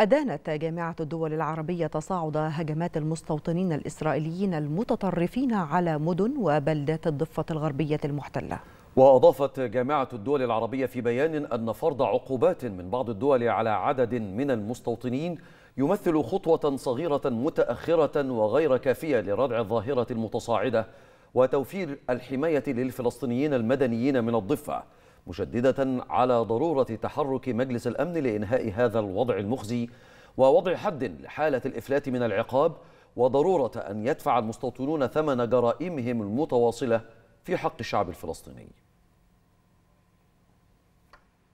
أدانت جامعة الدول العربية تصاعد هجمات المستوطنين الإسرائيليين المتطرفين على مدن وبلدات الضفة الغربية المحتلة وأضافت جامعة الدول العربية في بيان أن فرض عقوبات من بعض الدول على عدد من المستوطنين يمثل خطوة صغيرة متأخرة وغير كافية لردع الظاهرة المتصاعدة وتوفير الحماية للفلسطينيين المدنيين من الضفة مشددة على ضرورة تحرك مجلس الأمن لإنهاء هذا الوضع المخزي ووضع حد لحالة الإفلات من العقاب وضرورة أن يدفع المستوطنون ثمن جرائمهم المتواصلة في حق الشعب الفلسطيني